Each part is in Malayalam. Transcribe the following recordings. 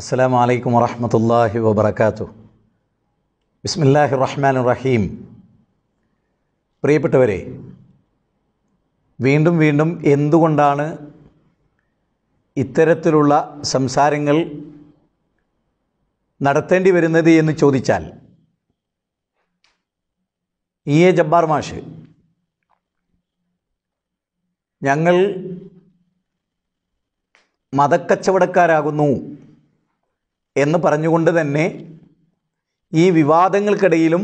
അസ്സാം വലൈക്കും വറഹമത്തല്ലാഹി വബർക്കാത്തു ബിസ്മില്ലാഹി റഹ്മാൻ റഹീം പ്രിയപ്പെട്ടവരെ വീണ്ടും വീണ്ടും എന്തുകൊണ്ടാണ് ഇത്തരത്തിലുള്ള സംസാരങ്ങൾ നടത്തേണ്ടി വരുന്നത് എന്ന് ചോദിച്ചാൽ ഇ എ ജബ്ബാർ മാഷ് ഞങ്ങൾ മതക്കച്ചവടക്കാരാകുന്നു എന്ന് പറഞ്ഞുകൊണ്ട് തന്നെ ഈ വിവാദങ്ങൾക്കിടയിലും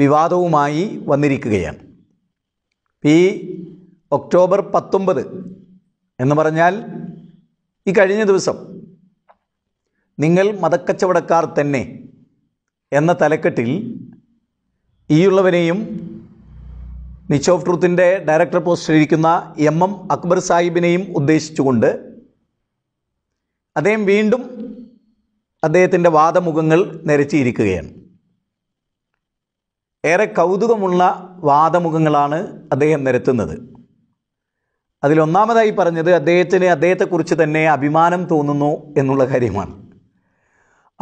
വിവാദവുമായി വന്നിരിക്കുകയാണ് ഈ ഒക്ടോബർ പത്തൊമ്പത് എന്ന് പറഞ്ഞാൽ ഈ കഴിഞ്ഞ ദിവസം നിങ്ങൾ മതക്കച്ചവടക്കാർ തന്നെ എന്ന തലക്കെട്ടിൽ ഈയുള്ളവനെയും നിച്ച് ഓഫ് ട്രൂത്തിൻ്റെ ഡയറക്ടർ പോസ്റ്റിലിരിക്കുന്ന എം എം അക്ബർ സാഹിബിനെയും ഉദ്ദേശിച്ചുകൊണ്ട് അദ്ദേഹം വീണ്ടും അദ്ദേഹത്തിൻ്റെ വാദമുഖങ്ങൾ നിരച്ചിയിരിക്കുകയാണ് ഏറെ കൗതുകമുള്ള വാദമുഖങ്ങളാണ് അദ്ദേഹം നിരത്തുന്നത് അതിലൊന്നാമതായി പറഞ്ഞത് അദ്ദേഹത്തിന് അദ്ദേഹത്തെക്കുറിച്ച് തന്നെ അഭിമാനം തോന്നുന്നു എന്നുള്ള കാര്യമാണ്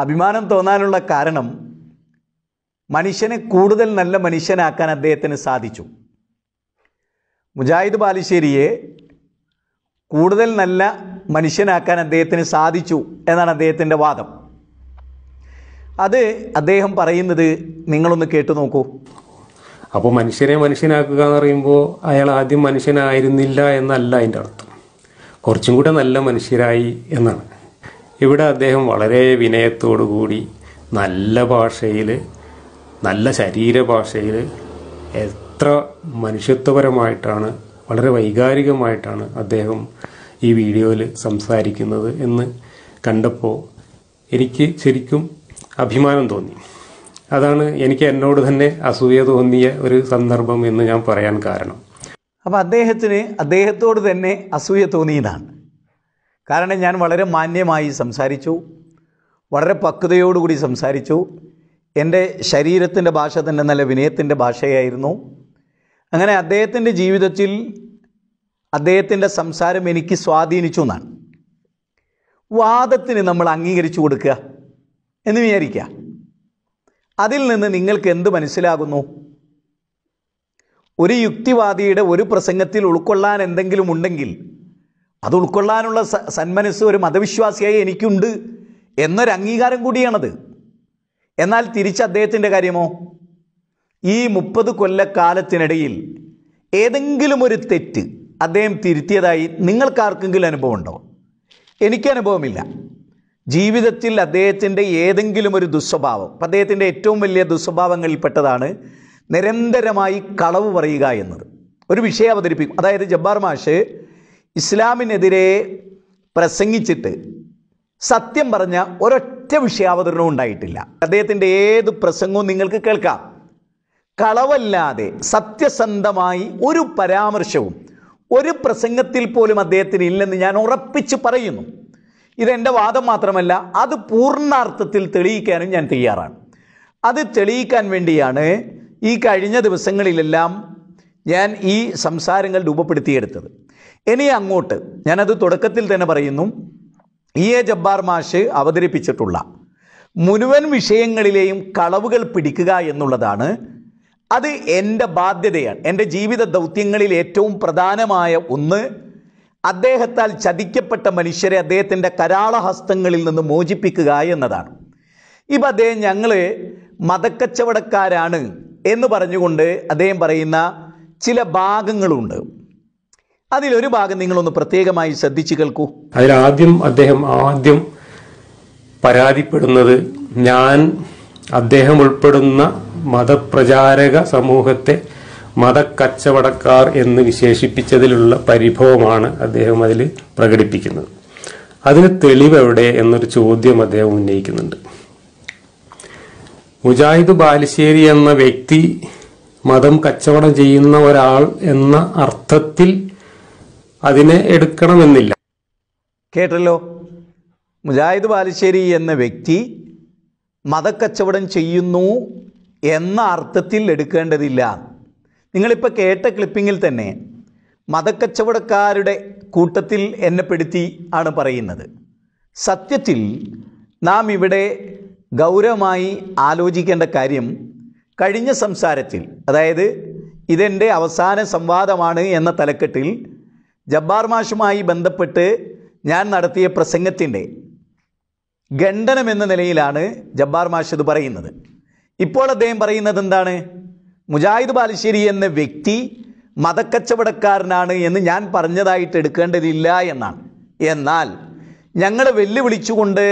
അഭിമാനം തോന്നാനുള്ള കാരണം മനുഷ്യനെ കൂടുതൽ നല്ല മനുഷ്യനാക്കാൻ അദ്ദേഹത്തിന് സാധിച്ചു മുജാഹിദ് ബാലുശ്ശേരിയെ കൂടുതൽ നല്ല മനുഷ്യനാക്കാൻ അദ്ദേഹത്തിന് സാധിച്ചു എന്നാണ് അദ്ദേഹത്തിൻ്റെ വാദം അത് അദ്ദേഹം പറയുന്നത് നിങ്ങളൊന്ന് കേട്ടു നോക്കൂ അപ്പോൾ മനുഷ്യരെ മനുഷ്യനാക്കുക എന്ന് പറയുമ്പോൾ അയാൾ ആദ്യം മനുഷ്യനായിരുന്നില്ല എന്നല്ല അതിൻ്റെ അർത്ഥം കുറച്ചും കൂടെ നല്ല മനുഷ്യരായി എന്നാണ് ഇവിടെ അദ്ദേഹം വളരെ വിനയത്തോടു കൂടി നല്ല ഭാഷയിൽ നല്ല ശരീരഭാഷയിൽ എത്ര മനുഷ്യത്വപരമായിട്ടാണ് വളരെ വൈകാരികമായിട്ടാണ് അദ്ദേഹം ഈ വീഡിയോയിൽ സംസാരിക്കുന്നത് എന്ന് കണ്ടപ്പോൾ എനിക്ക് ശരിക്കും അഭിമാനം തോന്നി അതാണ് എനിക്ക് എന്നോട് തന്നെ അസൂയ തോന്നിയ ഒരു സന്ദർഭം എന്ന് ഞാൻ പറയാൻ കാരണം അപ്പോൾ അദ്ദേഹത്തിന് അദ്ദേഹത്തോട് തന്നെ അസൂയ തോന്നിയതാണ് കാരണം ഞാൻ വളരെ മാന്യമായി സംസാരിച്ചു വളരെ പക്വതയോടുകൂടി സംസാരിച്ചു എൻ്റെ ശരീരത്തിൻ്റെ ഭാഷ തന്നെ നല്ല വിനയത്തിൻ്റെ ഭാഷയായിരുന്നു അങ്ങനെ അദ്ദേഹത്തിൻ്റെ ജീവിതത്തിൽ അദ്ദേഹത്തിൻ്റെ സംസാരം എനിക്ക് സ്വാധീനിച്ചു എന്നാണ് വാദത്തിന് നമ്മൾ അംഗീകരിച്ചു കൊടുക്കുക എന്ന് വിചാരിക്കുക അതിൽ നിന്ന് നിങ്ങൾക്ക് എന്ത് മനസ്സിലാകുന്നു ഒരു യുക്തിവാദിയുടെ ഒരു പ്രസംഗത്തിൽ ഉൾക്കൊള്ളാൻ എന്തെങ്കിലും ഉണ്ടെങ്കിൽ അത് ഉൾക്കൊള്ളാനുള്ള സന്മനസ് ഒരു മതവിശ്വാസിയായി എനിക്കുണ്ട് എന്നൊരു അംഗീകാരം കൂടിയാണത് എന്നാൽ തിരിച്ച് അദ്ദേഹത്തിൻ്റെ കാര്യമോ ഈ മുപ്പത് കൊല്ലക്കാലത്തിനിടയിൽ ഏതെങ്കിലും ഒരു തെറ്റ് അദ്ദേഹം തിരുത്തിയതായി നിങ്ങൾക്കാർക്കെങ്കിലും അനുഭവമുണ്ടോ എനിക്ക് അനുഭവമില്ല ജീവിതത്തിൽ അദ്ദേഹത്തിൻ്റെ ഏതെങ്കിലും ഒരു ദുസ്വഭാവം അപ്പം അദ്ദേഹത്തിൻ്റെ ഏറ്റവും വലിയ ദുസ്വഭാവങ്ങളിൽപ്പെട്ടതാണ് നിരന്തരമായി കളവ് പറയുക എന്നത് ഒരു വിഷയം അവതരിപ്പിക്കും അതായത് ജബ്ബാർ മാഷ് ഇസ്ലാമിനെതിരെ പ്രസംഗിച്ചിട്ട് സത്യം പറഞ്ഞ ഒരൊറ്റ വിഷയാവതരണം ഉണ്ടായിട്ടില്ല അദ്ദേഹത്തിൻ്റെ ഏത് പ്രസംഗവും നിങ്ങൾക്ക് കേൾക്കാം കളവല്ലാതെ സത്യസന്ധമായി ഒരു പരാമർശവും ഒരു പ്രസംഗത്തിൽ പോലും അദ്ദേഹത്തിന് ഇല്ലെന്ന് ഞാൻ ഉറപ്പിച്ച് പറയുന്നു ഇതെൻ്റെ വാദം മാത്രമല്ല അത് പൂർണ്ണാർത്ഥത്തിൽ തെളിയിക്കാനും ഞാൻ തയ്യാറാണ് അത് തെളിയിക്കാൻ വേണ്ടിയാണ് ഈ കഴിഞ്ഞ ദിവസങ്ങളിലെല്ലാം ഞാൻ ഈ സംസാരങ്ങൾ രൂപപ്പെടുത്തിയെടുത്തത് ഇനി അങ്ങോട്ട് ഞാനത് തുടക്കത്തിൽ തന്നെ പറയുന്നു ഇ എ ജബ്ബാർ മാഷ് അവതരിപ്പിച്ചിട്ടുള്ള മുഴുവൻ വിഷയങ്ങളിലെയും കളവുകൾ പിടിക്കുക എന്നുള്ളതാണ് അത് എൻ്റെ ബാധ്യതയാണ് എൻ്റെ ജീവിത ദൗത്യങ്ങളിൽ ഏറ്റവും പ്രധാനമായ ഒന്ന് അദ്ദേഹത്താൽ ചതിക്കപ്പെട്ട മനുഷ്യരെ അദ്ദേഹത്തിൻ്റെ കരാളഹസ്തങ്ങളിൽ നിന്ന് മോചിപ്പിക്കുക എന്നതാണ് ഇപ്പം അദ്ദേഹം ഞങ്ങൾ മതക്കച്ചവടക്കാരാണ് എന്ന് പറഞ്ഞുകൊണ്ട് അദ്ദേഹം പറയുന്ന ചില ഭാഗങ്ങളുണ്ട് അതിലൊരു ഭാഗം നിങ്ങളൊന്ന് പ്രത്യേകമായി ശ്രദ്ധിച്ച് കേൾക്കൂ അതിലാദ്യം അദ്ദേഹം ആദ്യം പരാതിപ്പെടുന്നത് ഞാൻ അദ്ദേഹം ഉൾപ്പെടുന്ന മതപ്രചാരക സമൂഹത്തെ മതക്കച്ചവടക്കാർ എന്ന് വിശേഷിപ്പിച്ചതിലുള്ള പരിഭവമാണ് അദ്ദേഹം അതിൽ പ്രകടിപ്പിക്കുന്നത് അതിന് തെളിവ് എവിടെ എന്നൊരു ചോദ്യം അദ്ദേഹം ഉന്നയിക്കുന്നുണ്ട് മുജാഹിദ് ബാലുശ്ശേരി എന്ന വ്യക്തി മതം കച്ചവടം ചെയ്യുന്ന ഒരാൾ എന്ന അർത്ഥത്തിൽ അതിനെ എടുക്കണമെന്നില്ല കേട്ടല്ലോ മുജാഹിദ് ബാലുശ്ശേരി എന്ന വ്യക്തി മതക്കച്ചവടം ചെയ്യുന്നു എന്ന അർത്ഥത്തിൽ എടുക്കേണ്ടതില്ല നിങ്ങളിപ്പോൾ കേട്ട ക്ലിപ്പിങ്ങിൽ തന്നെ മതക്കച്ചവടക്കാരുടെ കൂട്ടത്തിൽ എന്നെ പെടുത്തി ആണ് പറയുന്നത് സത്യത്തിൽ നാം ഇവിടെ ഗൗരവമായി ആലോചിക്കേണ്ട കാര്യം കഴിഞ്ഞ സംസാരത്തിൽ അതായത് ഇതെൻ്റെ അവസാന സംവാദമാണ് എന്ന തലക്കെട്ടിൽ ജബ്ബാർ മാഷുമായി ബന്ധപ്പെട്ട് ഞാൻ നടത്തിയ പ്രസംഗത്തിൻ്റെ ഗണ്ഡനം എന്ന നിലയിലാണ് ജബ്ബാർ മാഷ് ഇത് പറയുന്നത് ഇപ്പോൾ അദ്ദേഹം പറയുന്നത് എന്താണ് മുജാഹിദ് ബാലുശ്ശേരി എന്ന വ്യക്തി മതക്കച്ചവടക്കാരനാണ് എന്ന് ഞാൻ പറഞ്ഞതായിട്ട് എടുക്കേണ്ടതില്ല എന്നാണ് എന്നാൽ ഞങ്ങളെ വെല്ലുവിളിച്ചുകൊണ്ട്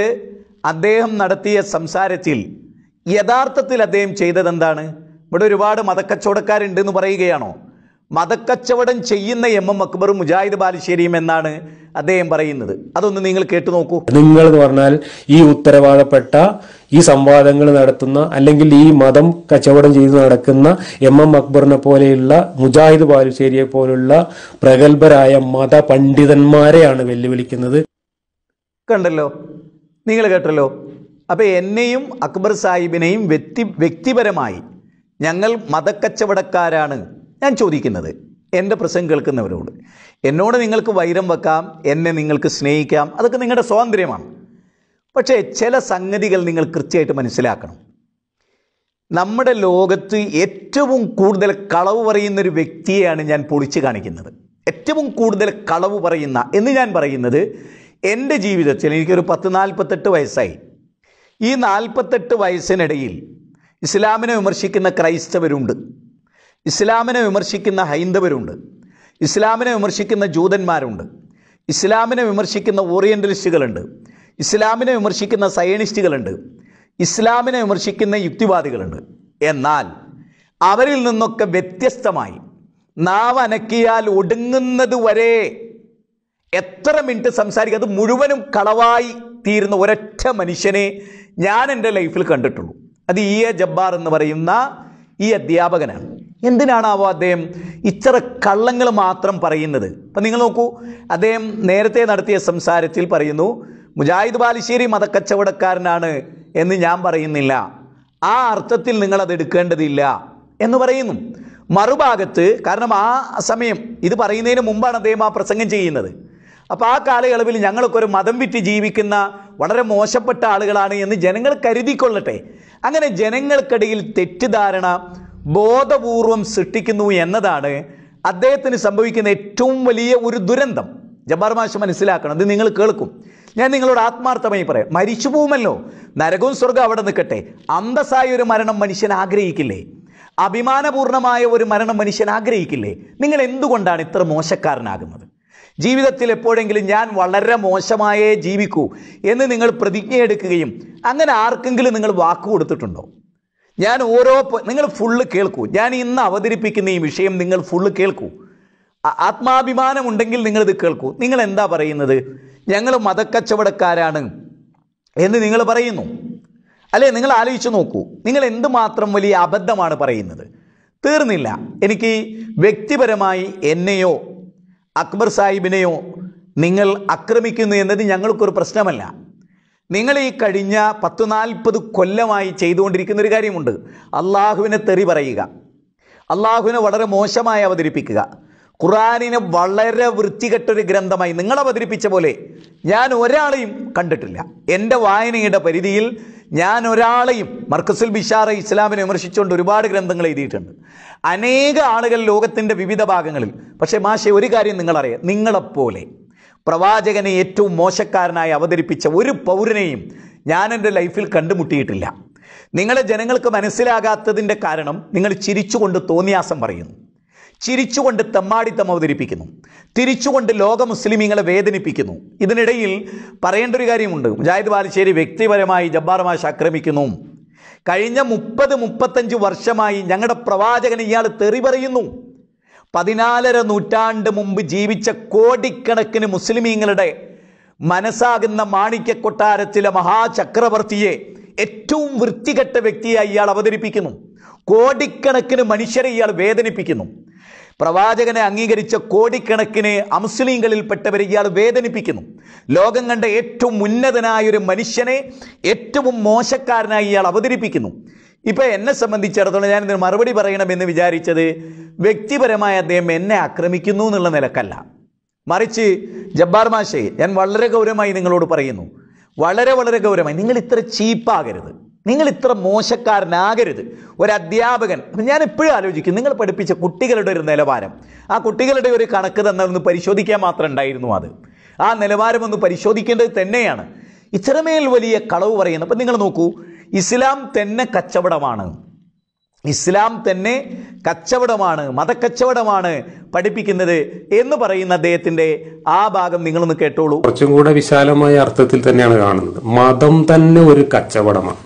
അദ്ദേഹം നടത്തിയ സംസാരത്തിൽ യഥാർത്ഥത്തിൽ അദ്ദേഹം ചെയ്തതെന്താണ് ഇവിടെ ഒരുപാട് മതക്കച്ചവടക്കാരുണ്ടെന്ന് പറയുകയാണോ മതക്കച്ചവടം ചെയ്യുന്ന എം എം അക്ബറും മുജാഹിദ് ബാലുശ്ശേരിയും എന്നാണ് അദ്ദേഹം പറയുന്നത് അതൊന്ന് നിങ്ങൾ കേട്ടു നോക്കൂ നിങ്ങൾ എന്ന് പറഞ്ഞാൽ ഈ ഉത്തരവാദപ്പെട്ട ഈ സംവാദങ്ങൾ നടത്തുന്ന അല്ലെങ്കിൽ ഈ മതം കച്ചവടം ചെയ്ത് നടക്കുന്ന എം എം അക്ബറിനെ പോലെയുള്ള മുജാഹിദ് ബാലുശ്ശേരിയെ പോലുള്ള പ്രഗത്ഭരായ മത പണ്ഡിതന്മാരെയാണ് വെല്ലുവിളിക്കുന്നത് കണ്ടല്ലോ നിങ്ങൾ കേട്ടല്ലോ അപ്പോൾ എന്നെയും അക്ബർ സാഹിബിനെയും വ്യക്തി വ്യക്തിപരമായി ഞങ്ങൾ മതക്കച്ചവടക്കാരാണ് ഞാൻ ചോദിക്കുന്നത് എൻ്റെ പ്രശ്നം കേൾക്കുന്നവരോട് എന്നോട് നിങ്ങൾക്ക് വൈരം വെക്കാം എന്നെ നിങ്ങൾക്ക് സ്നേഹിക്കാം അതൊക്കെ നിങ്ങളുടെ സ്വാതന്ത്ര്യമാണ് പക്ഷേ ചില സംഗതികൾ നിങ്ങൾ കൃത്യമായിട്ട് മനസ്സിലാക്കണം നമ്മുടെ ലോകത്ത് ഏറ്റവും കൂടുതൽ കളവ് പറയുന്ന ഒരു വ്യക്തിയെയാണ് ഞാൻ പൊളിച്ചു കാണിക്കുന്നത് ഏറ്റവും കൂടുതൽ കളവ് പറയുന്ന എന്ന് ഞാൻ പറയുന്നത് എൻ്റെ ജീവിതത്തിൽ എനിക്കൊരു പത്ത് നാൽപ്പത്തെട്ട് വയസ്സായി ഈ നാൽപ്പത്തെട്ട് വയസ്സിനിടയിൽ ഇസ്ലാമിനെ വിമർശിക്കുന്ന ക്രൈസ്തവരുണ്ട് ഇസ്ലാമിനെ വിമർശിക്കുന്ന ഹൈന്ദവരുണ്ട് ഇസ്ലാമിനെ വിമർശിക്കുന്ന ജൂതന്മാരുണ്ട് ഇസ്ലാമിനെ വിമർശിക്കുന്ന ഓറിയൻ്റലിസ്റ്റുകളുണ്ട് ഇസ്ലാമിനെ വിമർശിക്കുന്ന സയനിസ്റ്റുകളുണ്ട് ഇസ്ലാമിനെ വിമർശിക്കുന്ന യുക്തിവാദികളുണ്ട് എന്നാൽ അവരിൽ നിന്നൊക്കെ വ്യത്യസ്തമായി നാവ് അനക്കിയാൽ ഒടുങ്ങുന്നത് വരെ എത്ര മിനിറ്റ് സംസാരിക്കുക അത് മുഴുവനും കളവായി തീരുന്ന ഒരൊറ്റ മനുഷ്യനെ ഞാൻ എൻ്റെ ലൈഫിൽ കണ്ടിട്ടുള്ളൂ അത് ഇ എ ജബ്ബാർ എന്ന് പറയുന്ന ഈ അധ്യാപകനാണ് എന്തിനാണാവോ അദ്ദേഹം ഇച്ചറ കള്ളങ്ങൾ മാത്രം പറയുന്നത് അപ്പം നിങ്ങൾ നോക്കൂ അദ്ദേഹം നേരത്തെ നടത്തിയ സംസാരത്തിൽ പറയുന്നു മുജാഹിദ് ബാലിശ്ശേരി മതക്കച്ചവടക്കാരനാണ് എന്ന് ഞാൻ പറയുന്നില്ല ആ അർത്ഥത്തിൽ നിങ്ങൾ അത് എടുക്കേണ്ടതില്ല എന്ന് പറയുന്നു മറുഭാഗത്ത് കാരണം ആ സമയം ഇത് പറയുന്നതിന് മുമ്പാണ് അദ്ദേഹം ആ പ്രസംഗം ചെയ്യുന്നത് അപ്പോൾ ആ കാലയളവിൽ ഞങ്ങൾക്ക് ഒരു മതം വിറ്റ് ജീവിക്കുന്ന വളരെ മോശപ്പെട്ട ആളുകളാണ് എന്ന് ജനങ്ങൾ കരുതിക്കൊള്ളട്ടെ അങ്ങനെ ജനങ്ങൾക്കിടയിൽ തെറ്റിദ്ധാരണ ബോധപൂർവം സൃഷ്ടിക്കുന്നു എന്നതാണ് അദ്ദേഹത്തിന് സംഭവിക്കുന്ന ഏറ്റവും വലിയ ഒരു ദുരന്തം ജബ്ബാർ മാഷ് മനസ്സിലാക്കണം ഇത് നിങ്ങൾ കേൾക്കും ഞാൻ നിങ്ങളോട് ആത്മാർത്ഥമായി പറയാം മരിച്ചു പോകുമല്ലോ നരകവും സ്വർഗം അവിടെ നിൽക്കട്ടെ അന്തസ്സായ ഒരു മരണം മനുഷ്യൻ ആഗ്രഹിക്കില്ലേ അഭിമാനപൂർണമായ ഒരു മരണം മനുഷ്യൻ ആഗ്രഹിക്കില്ലേ നിങ്ങൾ എന്തുകൊണ്ടാണ് ഇത്ര മോശക്കാരനാകുന്നത് ജീവിതത്തിൽ എപ്പോഴെങ്കിലും ഞാൻ വളരെ മോശമായേ ജീവിക്കൂ എന്ന് നിങ്ങൾ പ്രതിജ്ഞയെടുക്കുകയും അങ്ങനെ ആർക്കെങ്കിലും നിങ്ങൾ വാക്ക് കൊടുത്തിട്ടുണ്ടോ ഞാൻ ഓരോ നിങ്ങൾ ഫുള്ള് കേൾക്കൂ ഞാൻ ഇന്ന് അവതരിപ്പിക്കുന്ന ഈ വിഷയം നിങ്ങൾ ഫുള്ള് കേൾക്കൂ ആത്മാഭിമാനമുണ്ടെങ്കിൽ നിങ്ങളിത് കേൾക്കൂ നിങ്ങൾ എന്താ പറയുന്നത് ഞങ്ങൾ മതക്കച്ചവടക്കാരാണ് എന്ന് നിങ്ങൾ പറയുന്നു അല്ലേ നിങ്ങൾ ആലോചിച്ച് നോക്കൂ നിങ്ങൾ എന്തുമാത്രം വലിയ അബദ്ധമാണ് പറയുന്നത് തീർന്നില്ല എനിക്ക് വ്യക്തിപരമായി എന്നെയോ അക്ബർ സാഹിബിനെയോ നിങ്ങൾ ആക്രമിക്കുന്നു എന്നത് ഞങ്ങൾക്കൊരു പ്രശ്നമല്ല നിങ്ങൾ ഈ കഴിഞ്ഞ പത്ത് നാൽപ്പത് കൊല്ലമായി ചെയ്തുകൊണ്ടിരിക്കുന്ന ഒരു കാര്യമുണ്ട് അള്ളാഹുവിനെ തെറി പറയുക അള്ളാഹുവിനെ വളരെ മോശമായി അവതരിപ്പിക്കുക ഖുറാനിനെ വളരെ വൃത്തികെട്ടൊരു ഗ്രന്ഥമായി നിങ്ങൾ അവതരിപ്പിച്ച പോലെ ഞാൻ ഒരാളെയും കണ്ടിട്ടില്ല എൻ്റെ വായനയുടെ പരിധിയിൽ ഞാൻ ഒരാളെയും മർക്കസുൽ ബിഷാറ ഇസ്ലാമിനെ വിമർശിച്ചുകൊണ്ട് ഒരുപാട് ഗ്രന്ഥങ്ങൾ എഴുതിയിട്ടുണ്ട് അനേക ആളുകൾ ലോകത്തിൻ്റെ വിവിധ ഭാഗങ്ങളിൽ പക്ഷേ മാഷെ ഒരു കാര്യം നിങ്ങളറിയാം നിങ്ങളെപ്പോലെ പ്രവാചകനെ ഏറ്റവും മോശക്കാരനായി അവതരിപ്പിച്ച ഒരു പൗരനെയും ഞാൻ എൻ്റെ ലൈഫിൽ കണ്ടുമുട്ടിയിട്ടില്ല നിങ്ങളെ ജനങ്ങൾക്ക് മനസ്സിലാകാത്തതിൻ്റെ കാരണം നിങ്ങൾ ചിരിച്ചുകൊണ്ട് തോന്നിയാസം പറയുന്നു ചിരിച്ചുകൊണ്ട് തെമ്മാടിത്തം അവതരിപ്പിക്കുന്നു തിരിച്ചുകൊണ്ട് ലോക മുസ്ലിമീങ്ങളെ വേദനിപ്പിക്കുന്നു ഇതിനിടയിൽ പറയേണ്ട ഒരു കാര്യമുണ്ട് മുജാഹിദ് ബാലുശ്ശേരി വ്യക്തിപരമായി ജബ്ബാർ മാഷ് ആക്രമിക്കുന്നു കഴിഞ്ഞ മുപ്പത് മുപ്പത്തഞ്ച് വർഷമായി ഞങ്ങളുടെ പ്രവാചകൻ ഇയാൾ തെറി പറയുന്നു പതിനാലര നൂറ്റാണ്ട് മുമ്പ് ജീവിച്ച കോടിക്കണക്കിന് മുസ്ലിമീങ്ങളുടെ മനസ്സാകുന്ന മാണിക്യ കൊട്ടാരത്തിലെ മഹാചക്രവർത്തിയെ ഏറ്റവും വൃത്തികെട്ട വ്യക്തിയായി ഇയാൾ അവതരിപ്പിക്കുന്നു കോടിക്കണക്കിന് മനുഷ്യരെ ഇയാൾ വേദനിപ്പിക്കുന്നു പ്രവാചകനെ അംഗീകരിച്ച കോടിക്കണക്കിന് അംസ്ലീങ്ങളിൽപ്പെട്ടവർ ഇയാൾ വേദനിപ്പിക്കുന്നു ലോകം കണ്ട ഏറ്റവും ഉന്നതനായൊരു മനുഷ്യനെ ഏറ്റവും മോശക്കാരനായി ഇയാൾ അവതരിപ്പിക്കുന്നു ഇപ്പോൾ എന്നെ സംബന്ധിച്ചിടത്തോളം ഞാനിതിന് മറുപടി പറയണമെന്ന് വിചാരിച്ചത് വ്യക്തിപരമായി അദ്ദേഹം എന്നെ ആക്രമിക്കുന്നു എന്നുള്ള നിലക്കല്ല മറിച്ച് ജബ്ബാർ മാഷെ ഞാൻ വളരെ ഗൗരവമായി നിങ്ങളോട് പറയുന്നു വളരെ വളരെ ഗൗരവമായി നിങ്ങൾ ഇത്ര ചീപ്പാകരുത് നിങ്ങൾ ഇത്ര മോശക്കാരനാകരുത് ഒരു അധ്യാപകൻ ഞാൻ എപ്പോഴും ആലോചിക്കും നിങ്ങൾ പഠിപ്പിച്ച കുട്ടികളുടെ ഒരു നിലവാരം ആ കുട്ടികളുടെ ഒരു കണക്ക് ഒന്ന് പരിശോധിക്കാൻ മാത്രം ഉണ്ടായിരുന്നു അത് ആ നിലവാരം ഒന്ന് പരിശോധിക്കേണ്ടത് തന്നെയാണ് ഇത്രമേൽ വലിയ കളവ് പറയുന്നു അപ്പം നിങ്ങൾ നോക്കൂ ഇസ്ലാം തന്നെ കച്ചവടമാണ് ഇസ്ലാം തന്നെ കച്ചവടമാണ് മതക്കച്ചവടമാണ് പഠിപ്പിക്കുന്നത് എന്ന് പറയുന്ന അദ്ദേഹത്തിന്റെ ആ ഭാഗം നിങ്ങളൊന്ന് കേട്ടോളൂ കുറച്ചും കൂടെ വിശാലമായ അർത്ഥത്തിൽ തന്നെയാണ് കാണുന്നത് മതം തന്നെ ഒരു കച്ചവടമാണ്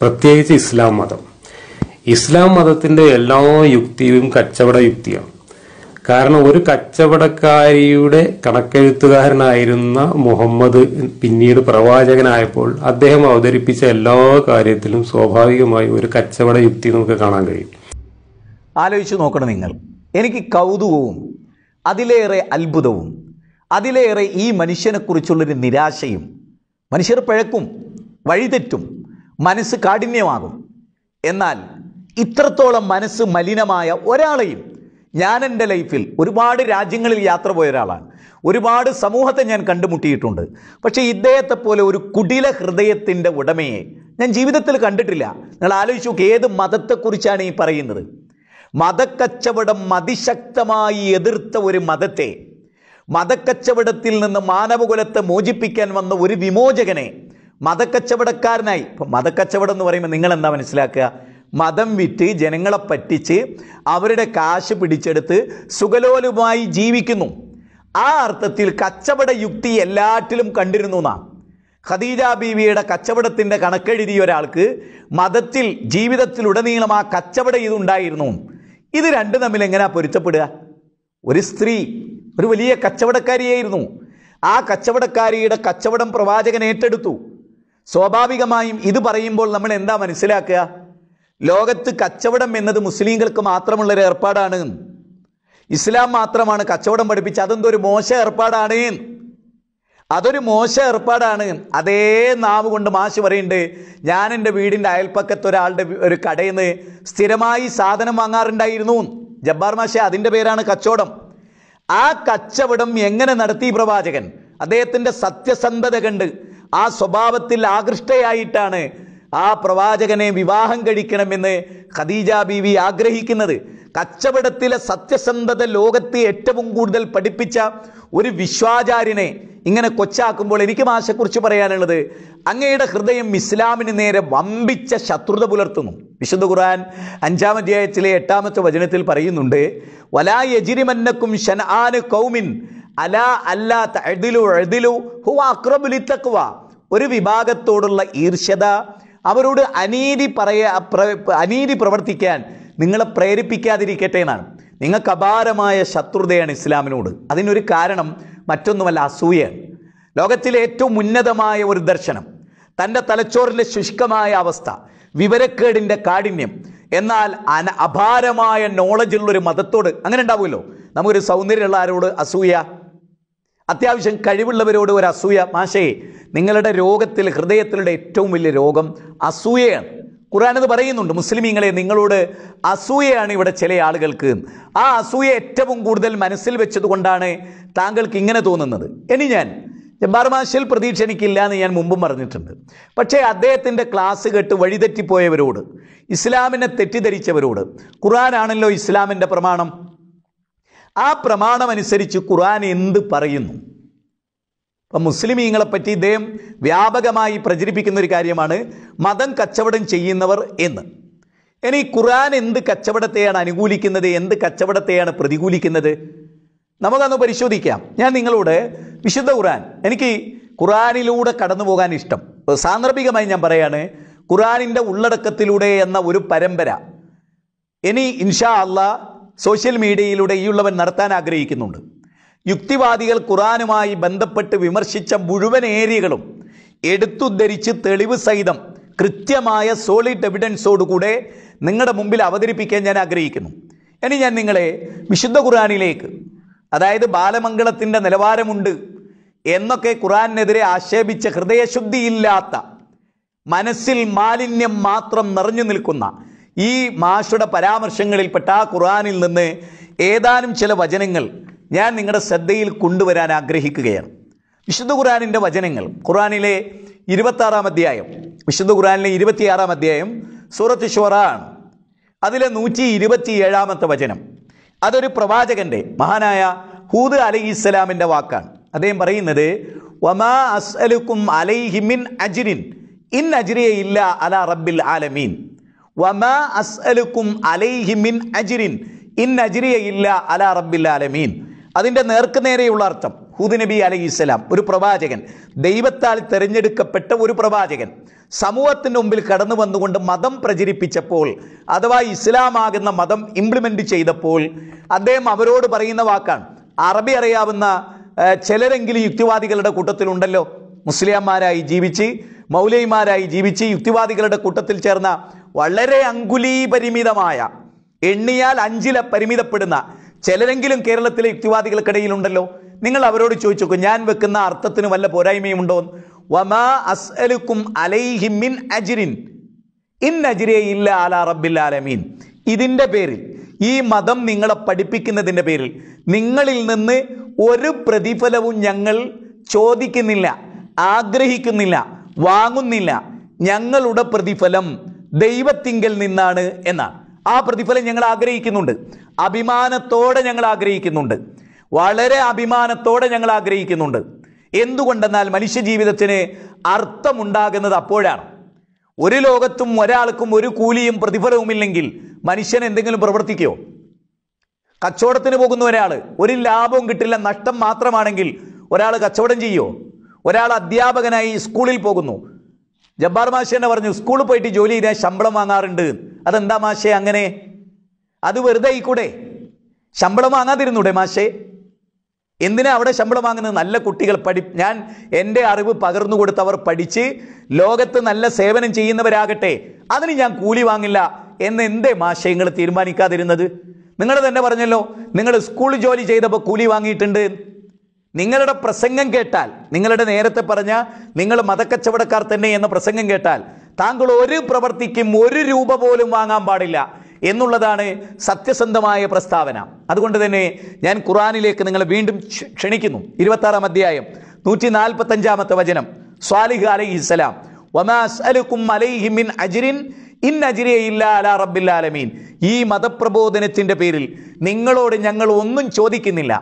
പ്രത്യേകിച്ച് ഇസ്ലാം മതം ഇസ്ലാം മതത്തിന്റെ എല്ലാ യുക്തിയും കച്ചവട യുക്തിയാണ് കാരണം ഒരു കച്ചവടക്കാരിയുടെ കണക്കെഴുത്തുകാരനായിരുന്ന മുഹമ്മദ് പിന്നീട് പ്രവാചകനായപ്പോൾ അദ്ദേഹം അവതരിപ്പിച്ച എല്ലാ കാര്യത്തിലും സ്വാഭാവികമായി ഒരു കച്ചവട യുക്തി നമുക്ക് കാണാൻ കഴിയും ആലോചിച്ചു നോക്കണം നിങ്ങൾ എനിക്ക് കൗതുകവും അതിലേറെ അത്ഭുതവും അതിലേറെ ഈ മനുഷ്യനെക്കുറിച്ചുള്ളൊരു നിരാശയും മനുഷ്യർ പിഴക്കും വഴിതെറ്റും മനസ്സ് കാഠിന്യമാകും എന്നാൽ ഇത്രത്തോളം മനസ്സ് മലിനമായ ഒരാളെയും ഞാൻ എൻ്റെ ലൈഫിൽ ഒരുപാട് രാജ്യങ്ങളിൽ യാത്ര പോയ ഒരാളാണ് ഒരുപാട് സമൂഹത്തെ ഞാൻ കണ്ടുമുട്ടിയിട്ടുണ്ട് പക്ഷേ ഇദ്ദേഹത്തെ പോലെ ഒരു കുടില ഹൃദയത്തിൻ്റെ ഉടമയെ ഞാൻ ജീവിതത്തിൽ കണ്ടിട്ടില്ല നിങ്ങൾ ആലോചിച്ചു നോക്കി ഏത് മതത്തെക്കുറിച്ചാണ് ഈ പറയുന്നത് മതക്കച്ചവടം അതിശക്തമായി എതിർത്ത ഒരു മതത്തെ മതക്കച്ചവടത്തിൽ നിന്ന് മാനവകുലത്തെ മോചിപ്പിക്കാൻ വന്ന ഒരു വിമോചകനെ മതക്കച്ചവടക്കാരനായി ഇപ്പം മതക്കച്ചവടം എന്ന് പറയുമ്പോൾ നിങ്ങൾ എന്താ മനസ്സിലാക്കുക മതം വിറ്റ് ജനങ്ങളെ പറ്റിച്ച് അവരുടെ കാശ് പിടിച്ചെടുത്ത് സുഖലോലുമായി ജീവിക്കുന്നു ആ അർത്ഥത്തിൽ കച്ചവട യുക്തി എല്ലാറ്റിലും കണ്ടിരുന്നു നാം ഖദീജ ബീവിയുടെ കച്ചവടത്തിൻ്റെ കണക്കെഴുതിയ ഒരാൾക്ക് മതത്തിൽ ജീവിതത്തിലുടനീളം ആ കച്ചവട ഇതുണ്ടായിരുന്നു ഇത് രണ്ടും തമ്മിൽ എങ്ങനെയാ പൊരുത്തപ്പെടുക ഒരു സ്ത്രീ ഒരു വലിയ കച്ചവടക്കാരിയായിരുന്നു ആ കച്ചവടക്കാരിയുടെ കച്ചവടം പ്രവാചകൻ ഏറ്റെടുത്തു സ്വാഭാവികമായും ഇത് പറയുമ്പോൾ നമ്മൾ എന്താ മനസ്സിലാക്കുക ലോകത്ത് കച്ചവടം എന്നത് മുസ്ലിങ്ങൾക്ക് മാത്രമുള്ളൊരു ഏർപ്പാടാണ് ഇസ്ലാം മാത്രമാണ് കച്ചവടം പഠിപ്പിച്ച് അതെന്തോ ഒരു മോശ ഏർപ്പാടാണ് അതൊരു മോശ ഏർപ്പാടാണ് അതേ നാവ് കൊണ്ട് മാഷ് പറയുന്നുണ്ട് ഞാൻ എൻ്റെ വീടിൻ്റെ അയൽപ്പക്കത്ത് ഒരാളുടെ ഒരു കടയിൽ നിന്ന് സ്ഥിരമായി സാധനം വാങ്ങാറുണ്ടായിരുന്നു ജബ്ബാർ മാഷെ അതിൻ്റെ പേരാണ് കച്ചവടം ആ കച്ചവടം എങ്ങനെ നടത്തി പ്രവാചകൻ അദ്ദേഹത്തിൻ്റെ സത്യസന്ധത കണ്ട് ആ സ്വഭാവത്തിൽ ആകൃഷ്ടയായിട്ടാണ് ആ പ്രവാചകനെ വിവാഹം കഴിക്കണമെന്ന് ഖദീജ ബീവി ആഗ്രഹിക്കുന്നത് കച്ചവടത്തിലെ സത്യസന്ധത ലോകത്തെ ഏറ്റവും കൂടുതൽ പഠിപ്പിച്ച ഒരു വിശ്വാചാര്യനെ ഇങ്ങനെ കൊച്ചാക്കുമ്പോൾ എനിക്ക് മാഷെക്കുറിച്ച് പറയാനുള്ളത് അങ്ങയുടെ ഹൃദയം ഇസ്ലാമിന് നേരെ വമ്പിച്ച ശത്രുത പുലർത്തുന്നു വിശുദ്ധ ഖുർആൻ അഞ്ചാം അധ്യായത്തിലെ എട്ടാമത്തെ വചനത്തിൽ പറയുന്നുണ്ട് വലാ യജിരിമന്നക്കും ഷനാന് കൗമിൻ അലാ അല്ലാ തഴുതിലു എഴുതിലു ഹു അക്രബുലിത്തക്കുവ ഒരു വിഭാഗത്തോടുള്ള ഈർഷ്യത അവരോട് അനീതി പറയ അനീതി പ്രവർത്തിക്കാൻ നിങ്ങളെ പ്രേരിപ്പിക്കാതിരിക്കട്ടെ എന്നാണ് നിങ്ങൾക്ക് അപാരമായ ശത്രുതയാണ് ഇസ്ലാമിനോട് അതിനൊരു കാരണം മറ്റൊന്നുമല്ല അസൂയ ലോകത്തിലെ ഏറ്റവും ഉന്നതമായ ഒരു ദർശനം തൻ്റെ തലച്ചോറിൻ്റെ ശുഷ്കമായ അവസ്ഥ വിവരക്കേടിൻ്റെ കാഠിന്യം എന്നാൽ അന അപാരമായ നോളജുള്ളൊരു മതത്തോട് അങ്ങനെ ഉണ്ടാവുമല്ലോ നമുക്കൊരു സൗന്ദര്യമുള്ള ആരോട് അസൂയ അത്യാവശ്യം കഴിവുള്ളവരോട് ഒരു അസൂയ മാഷേ നിങ്ങളുടെ രോഗത്തിൽ ഹൃദയത്തിലുള്ള ഏറ്റവും വലിയ രോഗം അസൂയയാണ് ഖുറാനത് പറയുന്നുണ്ട് മുസ്ലിമീങ്ങളെ നിങ്ങളോട് അസൂയയാണ് ഇവിടെ ചില ആളുകൾക്ക് ആ അസൂയ ഏറ്റവും കൂടുതൽ മനസ്സിൽ വെച്ചതുകൊണ്ടാണ് താങ്കൾക്ക് ഇങ്ങനെ തോന്നുന്നത് ഇനി ഞാൻ ജബ്ബാർ മാഷിൽ പ്രതീക്ഷ എനിക്കില്ല എന്ന് ഞാൻ മുമ്പും പറഞ്ഞിട്ടുണ്ട് പക്ഷേ അദ്ദേഹത്തിൻ്റെ ക്ലാസ് കേട്ട് വഴിതെറ്റിപ്പോയവരോട് ഇസ്ലാമിനെ തെറ്റിദ്ധരിച്ചവരോട് ഖുറാനാണല്ലോ ഇസ്ലാമിൻ്റെ പ്രമാണം ആ പ്രമാണമനുസരിച്ച് ഖുർആൻ എന്ത് പറയുന്നു അപ്പം മുസ്ലിമീങ്ങളെ പറ്റി ഇദ്ദേഹം വ്യാപകമായി പ്രചരിപ്പിക്കുന്ന ഒരു കാര്യമാണ് മതം കച്ചവടം ചെയ്യുന്നവർ എന്ന് ഇനി ഖുർആൻ എന്ത് കച്ചവടത്തെയാണ് അനുകൂലിക്കുന്നത് എന്ത് കച്ചവടത്തെയാണ് പ്രതികൂലിക്കുന്നത് നമുക്കന്ന് പരിശോധിക്കാം ഞാൻ നിങ്ങളോട് വിശുദ്ധ ഖുർആൻ എനിക്ക് ഖുർആനിലൂടെ കടന്നു പോകാൻ ഇഷ്ടം സാന്ദർഭികമായി ഞാൻ പറയാണ് ഖുർആാനിൻ്റെ ഉള്ളടക്കത്തിലൂടെ എന്ന ഒരു പരമ്പര ഇനി ഇൻഷാ അള്ളാഹ് സോഷ്യൽ മീഡിയയിലൂടെ ഈ ഉള്ളവൻ നടത്താൻ ആഗ്രഹിക്കുന്നുണ്ട് യുക്തിവാദികൾ ഖുറാനുമായി ബന്ധപ്പെട്ട് വിമർശിച്ച മുഴുവൻ ഏരിയകളും എടുത്തുദ്ധരിച്ച് തെളിവ് സഹിതം കൃത്യമായ സോളിഡ് എവിഡൻസോടുകൂടെ നിങ്ങളുടെ മുമ്പിൽ അവതരിപ്പിക്കാൻ ഞാൻ ആഗ്രഹിക്കുന്നു ഇനി ഞാൻ നിങ്ങളെ വിശുദ്ധ ഖുറാനിലേക്ക് അതായത് ബാലമംഗളത്തിൻ്റെ നിലവാരമുണ്ട് എന്നൊക്കെ ഖുറാനെതിരെ ആക്ഷേപിച്ച ഹൃദയശുദ്ധിയില്ലാത്ത മനസ്സിൽ മാലിന്യം മാത്രം നിറഞ്ഞു നിൽക്കുന്ന ഈ മാഷയുടെ പരാമർശങ്ങളിൽപ്പെട്ട ഖുർആാനിൽ നിന്ന് ഏതാനും ചില വചനങ്ങൾ ഞാൻ നിങ്ങളുടെ ശ്രദ്ധയിൽ കൊണ്ടുവരാൻ ആഗ്രഹിക്കുകയാണ് വിശുദ്ധ ഖുറാനിൻ്റെ വചനങ്ങൾ ഖുർആാനിലെ ഇരുപത്താറാം അധ്യായം വിശുദ്ധ ഖുറാനിലെ ഇരുപത്തിയാറാം അധ്യായം സൂറത്ത് ഷോറ ആണ് അതിലെ നൂറ്റി ഏഴാമത്തെ വചനം അതൊരു പ്രവാചകൻ്റെ മഹാനായ ഹൂദ് അലി ഇസ്ലാമിൻ്റെ വാക്കാണ് അദ്ദേഹം പറയുന്നത് വമാ അസ്അലുക്കും അലൈഹിമിൻ അജിരിൻ ഇൻ അജിരിയ ഇല്ല അല റബ്ബിൽ ആലമീൻ വമാ അസ്അലുക്കും അലൈഹി മിൻ അജിരിൻ ഇൻ അജിരിയ അല റബ്ബില്ലാലമീൻ അതിൻ്റെ നേർക്കുനേരെയുള്ള അർത്ഥം ഹൂദ് നബി അലൈഹി ഇസ്ലാം ഒരു പ്രവാചകൻ ദൈവത്താൽ തിരഞ്ഞെടുക്കപ്പെട്ട ഒരു പ്രവാചകൻ സമൂഹത്തിൻ്റെ മുമ്പിൽ കടന്നു വന്നുകൊണ്ട് മതം പ്രചരിപ്പിച്ചപ്പോൾ അഥവാ ഇസ്ലാമാകുന്ന മതം ഇംപ്ലിമെൻ്റ് ചെയ്തപ്പോൾ അദ്ദേഹം അവരോട് പറയുന്ന വാക്കാണ് അറബി അറിയാവുന്ന ചിലരെങ്കിലും യുക്തിവാദികളുടെ കൂട്ടത്തിലുണ്ടല്ലോ മുസ്ലിംമാരായി ജീവിച്ച് മൗലൈമാരായി ജീവിച്ച് യുക്തിവാദികളുടെ കൂട്ടത്തിൽ ചേർന്ന വളരെ അങ്കുലീപരിമിതമായ എണ്ണിയാൽ അഞ്ചില പരിമിതപ്പെടുന്ന ചിലരെങ്കിലും കേരളത്തിലെ യുക്തിവാദികൾക്കിടയിലുണ്ടല്ലോ നിങ്ങൾ അവരോട് ചോദിച്ചോക്കും ഞാൻ വെക്കുന്ന അർത്ഥത്തിന് വല്ല ഉണ്ടോ വമാ അസ്അലുക്കും അലൈഹിമിൻ അജിരിൻ ഇൻ അജിരേ ഇല്ല അലാ റബ്ബിൽ ആലമീൻ ഇതിൻ്റെ പേരിൽ ഈ മതം നിങ്ങളെ പഠിപ്പിക്കുന്നതിൻ്റെ പേരിൽ നിങ്ങളിൽ നിന്ന് ഒരു പ്രതിഫലവും ഞങ്ങൾ ചോദിക്കുന്നില്ല ആഗ്രഹിക്കുന്നില്ല വാങ്ങുന്നില്ല ഞങ്ങളുടെ പ്രതിഫലം ദൈവത്തിങ്കൽ നിന്നാണ് എന്നാണ് ആ പ്രതിഫലം ഞങ്ങൾ ആഗ്രഹിക്കുന്നുണ്ട് അഭിമാനത്തോടെ ഞങ്ങൾ ആഗ്രഹിക്കുന്നുണ്ട് വളരെ അഭിമാനത്തോടെ ഞങ്ങൾ ആഗ്രഹിക്കുന്നുണ്ട് എന്തുകൊണ്ടെന്നാൽ മനുഷ്യജീവിതത്തിന് അർത്ഥമുണ്ടാകുന്നത് അപ്പോഴാണ് ഒരു ലോകത്തും ഒരാൾക്കും ഒരു കൂലിയും പ്രതിഫലവുമില്ലെങ്കിൽ മനുഷ്യൻ എന്തെങ്കിലും പ്രവർത്തിക്കുമോ കച്ചവടത്തിന് പോകുന്ന ഒരാൾ ഒരു ലാഭവും കിട്ടില്ല നഷ്ടം മാത്രമാണെങ്കിൽ ഒരാൾ കച്ചവടം ചെയ്യുമോ ഒരാൾ അധ്യാപകനായി സ്കൂളിൽ പോകുന്നു ജബ്ബാർ മാഷ തന്നെ പറഞ്ഞു സ്കൂളിൽ പോയിട്ട് ജോലി ചെയ്യാൻ ശമ്പളം വാങ്ങാറുണ്ട് അതെന്താ മാഷേ അങ്ങനെ അത് വെറുതെ ആയിക്കൂടെ ശമ്പളം വാങ്ങാതിരുന്നൂടെ മാഷേ എന്തിനാ അവിടെ ശമ്പളം വാങ്ങുന്നത് നല്ല കുട്ടികൾ പഠി ഞാൻ എൻ്റെ അറിവ് പകർന്നു കൊടുത്തവർ പഠിച്ച് ലോകത്ത് നല്ല സേവനം ചെയ്യുന്നവരാകട്ടെ അതിന് ഞാൻ കൂലി വാങ്ങില്ല എന്ന് എന്തേ മാഷേ നിങ്ങൾ തീരുമാനിക്കാതിരുന്നത് നിങ്ങൾ തന്നെ പറഞ്ഞല്ലോ നിങ്ങൾ സ്കൂൾ ജോലി ചെയ്തപ്പോൾ കൂലി വാങ്ങിയിട്ടുണ്ട് നിങ്ങളുടെ പ്രസംഗം കേട്ടാൽ നിങ്ങളുടെ നേരത്തെ പറഞ്ഞ നിങ്ങൾ മതക്കച്ചവടക്കാർ തന്നെ എന്ന പ്രസംഗം കേട്ടാൽ താങ്കൾ ഒരു പ്രവർത്തിക്കും ഒരു രൂപ പോലും വാങ്ങാൻ പാടില്ല എന്നുള്ളതാണ് സത്യസന്ധമായ പ്രസ്താവന അതുകൊണ്ട് തന്നെ ഞാൻ ഖുറാനിലേക്ക് നിങ്ങളെ വീണ്ടും ക്ഷണിക്കുന്നു ഇരുപത്താറാം അധ്യായം നൂറ്റി നാൽപ്പത്തഞ്ചാമത്തെ വചനം സ്വാലിഹ് അലൈഹി സ്വലാം ഈ മതപ്രബോധനത്തിന്റെ പേരിൽ നിങ്ങളോട് ഞങ്ങൾ ഒന്നും ചോദിക്കുന്നില്ല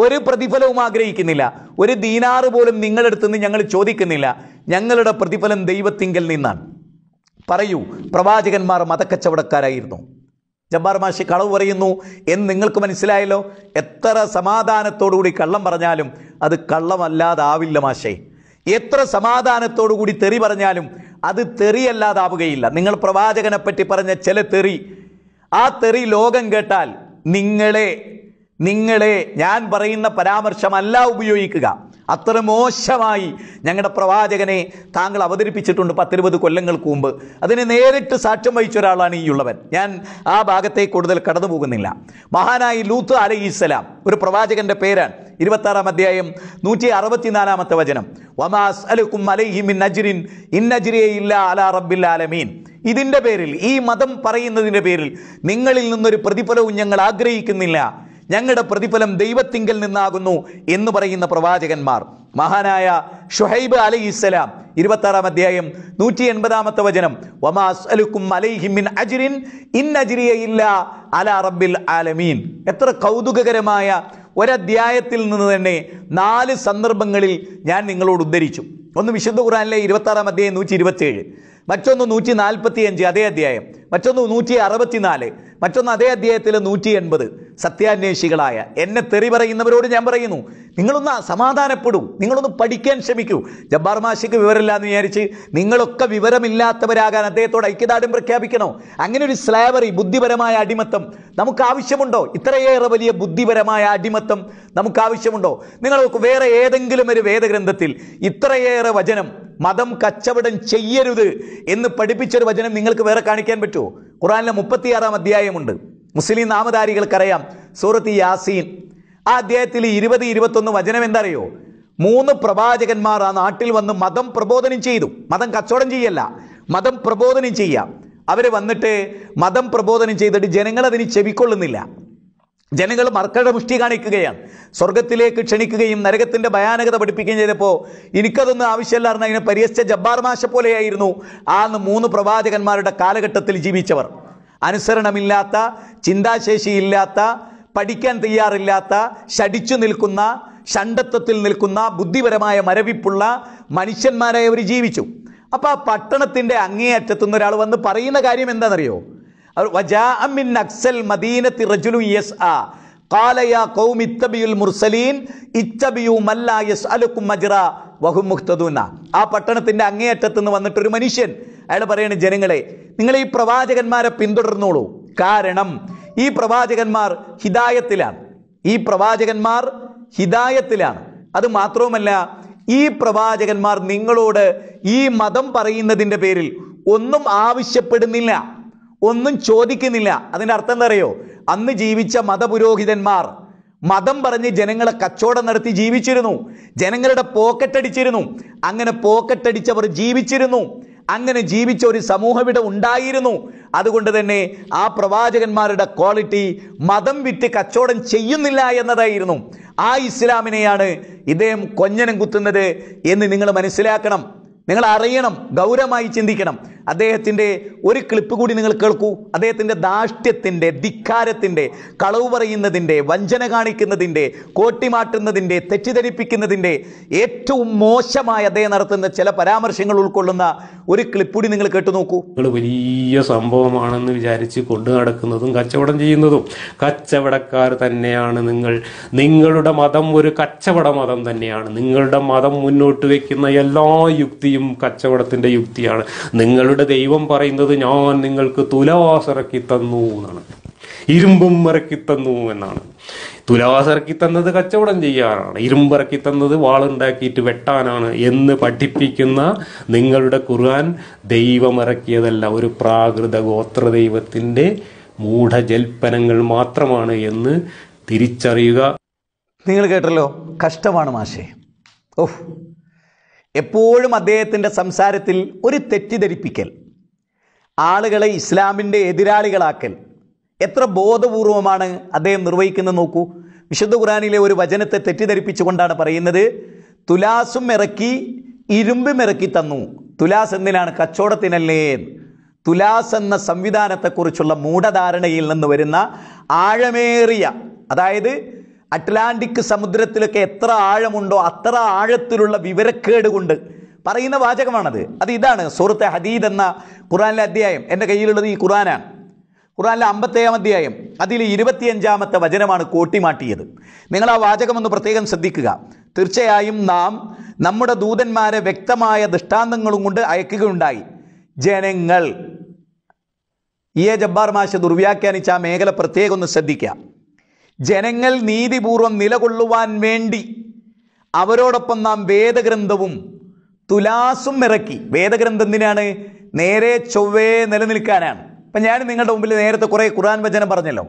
ഒരു പ്രതിഫലവും ആഗ്രഹിക്കുന്നില്ല ഒരു ദീനാറ് പോലും നിങ്ങളുടെ അടുത്തുനിന്ന് ഞങ്ങൾ ചോദിക്കുന്നില്ല ഞങ്ങളുടെ പ്രതിഫലം ദൈവത്തിങ്കൽ നിന്നാണ് പറയൂ പ്രവാചകന്മാർ മതക്കച്ചവടക്കാരായിരുന്നു ജബ്ബാർ മാഷി കളവ് പറയുന്നു എന്ന് നിങ്ങൾക്ക് മനസ്സിലായല്ലോ എത്ര സമാധാനത്തോടുകൂടി കള്ളം പറഞ്ഞാലും അത് കള്ളമല്ലാതാവില്ല മാഷേ എത്ര സമാധാനത്തോടുകൂടി തെറി പറഞ്ഞാലും അത് തെറിയല്ലാതാവുകയില്ല നിങ്ങൾ പ്രവാചകനെപ്പറ്റി പറഞ്ഞ ചില തെറി ആ തെറി ലോകം കേട്ടാൽ നിങ്ങളെ നിങ്ങളെ ഞാൻ പറയുന്ന പരാമർശമല്ല ഉപയോഗിക്കുക അത്ര മോശമായി ഞങ്ങളുടെ പ്രവാചകനെ താങ്കൾ അവതരിപ്പിച്ചിട്ടുണ്ട് പത്തിരുപത് കൊല്ലങ്ങൾക്ക് മുമ്പ് അതിന് നേരിട്ട് സാക്ഷ്യം വഹിച്ച ഒരാളാണ് ഈ ഉള്ളവൻ ഞാൻ ആ ഭാഗത്തെ കൂടുതൽ കടന്നു പോകുന്നില്ല മഹാനായി ലൂത്ത് അലഹി ഒരു പ്രവാചകന്റെ പേരാണ് ഇരുപത്താറാം അധ്യായം നൂറ്റി അറുപത്തിനാലാമത്തെ വചനം വമാസ് അലുക്കും അലഹിമിൻ നജ്രിൻ ഇൻ നജ്രിയെ ഇല്ല അലാ റബ്ബിൽ ആലമീൻ ഇതിൻ്റെ പേരിൽ ഈ മതം പറയുന്നതിൻ്റെ പേരിൽ നിങ്ങളിൽ നിന്നൊരു പ്രതിഫലവും ഞങ്ങൾ ആഗ്രഹിക്കുന്നില്ല ഞങ്ങളുടെ പ്രതിഫലം ദൈവത്തിങ്കൽ നിന്നാകുന്നു എന്ന് പറയുന്ന പ്രവാചകന്മാർ മഹാനായ ഷുഹൈബ് അലി ഇസ്ലാം ഇരുപത്തി ആറാം അധ്യായം നൂറ്റി എൺപതാമത്തെ വചനം ആലമീൻ എത്ര കൗതുകകരമായ ഒരധ്യായത്തിൽ നിന്ന് തന്നെ നാല് സന്ദർഭങ്ങളിൽ ഞാൻ നിങ്ങളോട് ഉദ്ധരിച്ചു ഒന്ന് വിശുദ്ധ ഖുറാനിലെ ഇരുപത്താറാം അധ്യായം നൂറ്റി ഇരുപത്തി മറ്റൊന്ന് നൂറ്റി നാൽപ്പത്തി അഞ്ച് അതേ അധ്യായം മറ്റൊന്ന് നൂറ്റി അറുപത്തിനാല് മറ്റൊന്ന് അതേ അധ്യായത്തിലെ നൂറ്റി എൺപത് സത്യാന്വേഷികളായ എന്നെ തെറി പറയുന്നവരോട് ഞാൻ പറയുന്നു നിങ്ങളൊന്ന് സമാധാനപ്പെടൂ നിങ്ങളൊന്ന് പഠിക്കാൻ ശ്രമിക്കൂ ജബ്ബാർ മാഷിക്ക് വിവരമില്ല എന്ന് വിചാരിച്ച് നിങ്ങളൊക്കെ വിവരമില്ലാത്തവരാകാൻ അദ്ദേഹത്തോട് ഐക്യദാഠ്യം പ്രഖ്യാപിക്കണോ അങ്ങനെ ഒരു സ്ലേവറി ബുദ്ധിപരമായ അടിമത്തം നമുക്ക് ആവശ്യമുണ്ടോ ഇത്രയേറെ വലിയ ബുദ്ധിപരമായ അടിമത്തം നമുക്ക് ആവശ്യമുണ്ടോ നിങ്ങൾ വേറെ ഏതെങ്കിലും ഒരു വേദഗ്രന്ഥത്തിൽ ഇത്രയേറെ വചനം മതം കച്ചവടം ചെയ്യരുത് എന്ന് പഠിപ്പിച്ചൊരു വചനം നിങ്ങൾക്ക് വേറെ കാണിക്കാൻ പറ്റുമോ ഖുറാനിലെ മുപ്പത്തിയാറാം അധ്യായമുണ്ട് മുസ്ലിം നാമധാരികൾക്കറിയാം സൂറത്ത് യാസീൻ ആ അധ്യായത്തിൽ ഇരുപത് ഇരുപത്തൊന്ന് വചനം എന്തറിയോ മൂന്ന് പ്രവാചകന്മാർ ആ നാട്ടിൽ വന്ന് മതം പ്രബോധനം ചെയ്തു മതം കച്ചവടം ചെയ്യല്ല മതം പ്രബോധനം ചെയ്യാം അവർ വന്നിട്ട് മതം പ്രബോധനം ചെയ്തിട്ട് ജനങ്ങൾ അതിന് ചെവിക്കൊള്ളുന്നില്ല ജനങ്ങൾ മർക്കട മുഷ്ടി കാണിക്കുകയാണ് സ്വർഗത്തിലേക്ക് ക്ഷണിക്കുകയും നരകത്തിൻ്റെ ഭയാനകത പഠിപ്പിക്കുകയും ചെയ്തപ്പോൾ എനിക്കതൊന്നും ആവശ്യമില്ലായിരുന്നു അതിനെ പരിഹസിച്ച ജബ്ബാർ മാഷ പോലെയായിരുന്നു ആ മൂന്ന് പ്രവാചകന്മാരുടെ കാലഘട്ടത്തിൽ ജീവിച്ചവർ അനുസരണമില്ലാത്ത ചിന്താശേഷിയില്ലാത്ത പഠിക്കാൻ തയ്യാറില്ലാത്ത ഷടിച്ചു നിൽക്കുന്ന ഷണ്ടത്വത്തിൽ നിൽക്കുന്ന ബുദ്ധിപരമായ മരവിപ്പുള്ള മനുഷ്യന്മാരായി അവർ ജീവിച്ചു അപ്പോൾ ആ പട്ടണത്തിൻ്റെ അങ്ങേയറ്റത്തുനിന്ന് ഒരാൾ വന്ന് പറയുന്ന കാര്യം എന്താണെന്നറിയോ ആ പട്ടണത്തിന്റെ അങ്ങേയറ്റത്ത് നിന്ന് വന്നിട്ട് ഒരു മനുഷ്യൻ അയാൾ പറയുന്നത് ജനങ്ങളെ നിങ്ങൾ ഈ പ്രവാചകന്മാരെ പിന്തുടർന്നോളൂ കാരണം ഈ പ്രവാചകന്മാർ ഹിദായത്തിലാണ് ഈ പ്രവാചകന്മാർ ഹിദായത്തിലാണ് അത് മാത്രവുമല്ല ഈ പ്രവാചകന്മാർ നിങ്ങളോട് ഈ മതം പറയുന്നതിൻ്റെ പേരിൽ ഒന്നും ആവശ്യപ്പെടുന്നില്ല ഒന്നും ചോദിക്കുന്നില്ല അതിൻ്റെ അർത്ഥം എന്താ അറിയോ അന്ന് ജീവിച്ച മതപുരോഹിതന്മാർ മതം പറഞ്ഞ് ജനങ്ങളെ കച്ചവടം നടത്തി ജീവിച്ചിരുന്നു ജനങ്ങളുടെ പോക്കറ്റടിച്ചിരുന്നു അങ്ങനെ പോക്കറ്റടിച്ചവർ ജീവിച്ചിരുന്നു അങ്ങനെ ജീവിച്ച ഒരു സമൂഹം ഇവിടെ ഉണ്ടായിരുന്നു അതുകൊണ്ട് തന്നെ ആ പ്രവാചകന്മാരുടെ ക്വാളിറ്റി മതം വിറ്റ് കച്ചവടം ചെയ്യുന്നില്ല എന്നതായിരുന്നു ആ ഇസ്ലാമിനെയാണ് ഇദ്ദേഹം കൊഞ്ഞനം കുത്തുന്നത് എന്ന് നിങ്ങൾ മനസ്സിലാക്കണം നിങ്ങൾ അറിയണം ഗൗരവമായി ചിന്തിക്കണം അദ്ദേഹത്തിൻ്റെ ഒരു ക്ലിപ്പ് കൂടി നിങ്ങൾ കേൾക്കൂ അദ്ദേഹത്തിൻ്റെ ധാഷ്ട്യത്തിൻ്റെ ധിക്കാരത്തിൻ്റെ കളവ് പറയുന്നതിൻ്റെ വഞ്ചന കാണിക്കുന്നതിൻ്റെ കോട്ടിമാറ്റുന്നതിൻ്റെ തെറ്റിദ്ധരിപ്പിക്കുന്നതിൻ്റെ ഏറ്റവും മോശമായി അദ്ദേഹം നടത്തുന്ന ചില പരാമർശങ്ങൾ ഉൾക്കൊള്ളുന്ന ഒരു ക്ലിപ്പ് കൂടി നിങ്ങൾ കേട്ടു നോക്കൂ നിങ്ങൾ വലിയ സംഭവമാണെന്ന് വിചാരിച്ച് കൊണ്ടു നടക്കുന്നതും കച്ചവടം ചെയ്യുന്നതും കച്ചവടക്കാർ തന്നെയാണ് നിങ്ങൾ നിങ്ങളുടെ മതം ഒരു കച്ചവട മതം തന്നെയാണ് നിങ്ങളുടെ മതം മുന്നോട്ട് വയ്ക്കുന്ന എല്ലാ യുക്തി യുക്തിയും കച്ചവടത്തിന്റെ യുക്തിയാണ് നിങ്ങളുടെ ദൈവം പറയുന്നത് ഞാൻ നിങ്ങൾക്ക് തുലവാസിറക്കി തന്നു എന്നാണ് ഇരുമ്പും ഇറക്കി തന്നു എന്നാണ് തുലാസിറക്കി തന്നത് കച്ചവടം ചെയ്യാനാണ് ഇറക്കി തന്നത് വാളുണ്ടാക്കിയിട്ട് വെട്ടാനാണ് എന്ന് പഠിപ്പിക്കുന്ന നിങ്ങളുടെ ഖുർആൻ ഇറക്കിയതല്ല ഒരു പ്രാകൃത ഗോത്ര ദൈവത്തിന്റെ മൂഢജൽപ്പനങ്ങൾ മാത്രമാണ് എന്ന് തിരിച്ചറിയുക നിങ്ങൾ കേട്ടല്ലോ കഷ്ടമാണ് മാഷേ ഓഹ് എപ്പോഴും അദ്ദേഹത്തിൻ്റെ സംസാരത്തിൽ ഒരു തെറ്റിദ്ധരിപ്പിക്കൽ ആളുകളെ ഇസ്ലാമിൻ്റെ എതിരാളികളാക്കൽ എത്ര ബോധപൂർവമാണ് അദ്ദേഹം നിർവഹിക്കുന്നത് നോക്കൂ വിശുദ്ധ ഖുറാനിലെ ഒരു വചനത്തെ തെറ്റിദ്ധരിപ്പിച്ചുകൊണ്ടാണ് പറയുന്നത് തുലാസും ഇറക്കി ഇരുമ്പും ഇറക്കി തന്നു തുലാസ് എന്തിനാണ് കച്ചവടത്തിനല്ലേ തുലാസ് എന്ന സംവിധാനത്തെക്കുറിച്ചുള്ള മൂഢധാരണയിൽ നിന്ന് വരുന്ന ആഴമേറിയ അതായത് അറ്റ്ലാന്റിക് സമുദ്രത്തിലൊക്കെ എത്ര ആഴമുണ്ടോ അത്ര ആഴത്തിലുള്ള വിവരക്കേട് കൊണ്ട് പറയുന്ന വാചകമാണത് അത് ഇതാണ് സുഹൃത്തെ ഹദീദ് എന്ന ഖുറാനിലെ അധ്യായം എൻ്റെ കയ്യിലുള്ളത് ഈ ഖുറാനാണ് ഖുറാനിലെ അമ്പത്തേഴാം അധ്യായം അതിൽ ഇരുപത്തിയഞ്ചാമത്തെ വചനമാണ് കോട്ടിമാട്ടിയത് നിങ്ങൾ ആ വാചകം ഒന്ന് പ്രത്യേകം ശ്രദ്ധിക്കുക തീർച്ചയായും നാം നമ്മുടെ ദൂതന്മാരെ വ്യക്തമായ ദൃഷ്ടാന്തങ്ങളും കൊണ്ട് അയക്കുകയുണ്ടായി ജനങ്ങൾ ഇയ എ ജബ്ബാർ മാഷ് ദുർവ്യാഖ്യാനിച്ച ആ മേഖല പ്രത്യേകം ഒന്ന് ശ്രദ്ധിക്കുക ജനങ്ങൾ നീതിപൂർവം നിലകൊള്ളുവാൻ വേണ്ടി അവരോടൊപ്പം നാം വേദഗ്രന്ഥവും തുലാസും ഇറക്കി വേദഗ്രന്ഥം എന്തിനാണ് നേരെ ചൊവ്വേ നിലനിൽക്കാനാണ് അപ്പം ഞാൻ നിങ്ങളുടെ മുമ്പിൽ നേരത്തെ കുറേ ഖുറാൻ വചനം പറഞ്ഞല്ലോ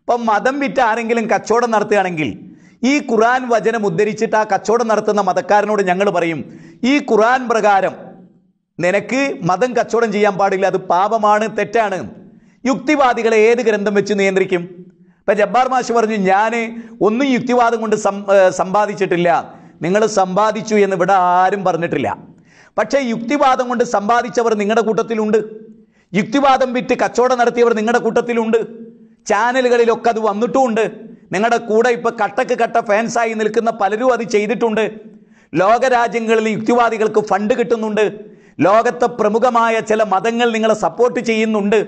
അപ്പം മതം വിറ്റ് ആരെങ്കിലും കച്ചവടം നടത്തുകയാണെങ്കിൽ ഈ ഖുറാൻ വചനം ഉദ്ധരിച്ചിട്ട് ആ കച്ചവടം നടത്തുന്ന മതക്കാരനോട് ഞങ്ങൾ പറയും ഈ ഖുറാൻ പ്രകാരം നിനക്ക് മതം കച്ചവടം ചെയ്യാൻ പാടില്ല അത് പാപമാണ് തെറ്റാണ് യുക്തിവാദികളെ ഏത് ഗ്രന്ഥം വെച്ച് നിയന്ത്രിക്കും ഇപ്പം ജബ്ബാർ മാഷ് പറഞ്ഞു ഞാൻ ഒന്നും യുക്തിവാദം കൊണ്ട് സമ്പാദിച്ചിട്ടില്ല നിങ്ങൾ സമ്പാദിച്ചു എന്ന് ഇവിടെ ആരും പറഞ്ഞിട്ടില്ല പക്ഷേ യുക്തിവാദം കൊണ്ട് സമ്പാദിച്ചവർ നിങ്ങളുടെ കൂട്ടത്തിലുണ്ട് യുക്തിവാദം വിറ്റ് കച്ചവടം നടത്തിയവർ നിങ്ങളുടെ കൂട്ടത്തിലുണ്ട് ചാനലുകളിലൊക്കെ അത് വന്നിട്ടുമുണ്ട് നിങ്ങളുടെ കൂടെ ഇപ്പോൾ കട്ടക്ക് കട്ട ഫാൻസായി നിൽക്കുന്ന പലരും അത് ചെയ്തിട്ടുണ്ട് ലോകരാജ്യങ്ങളിൽ യുക്തിവാദികൾക്ക് ഫണ്ട് കിട്ടുന്നുണ്ട് ലോകത്തെ പ്രമുഖമായ ചില മതങ്ങൾ നിങ്ങളെ സപ്പോർട്ട് ചെയ്യുന്നുണ്ട്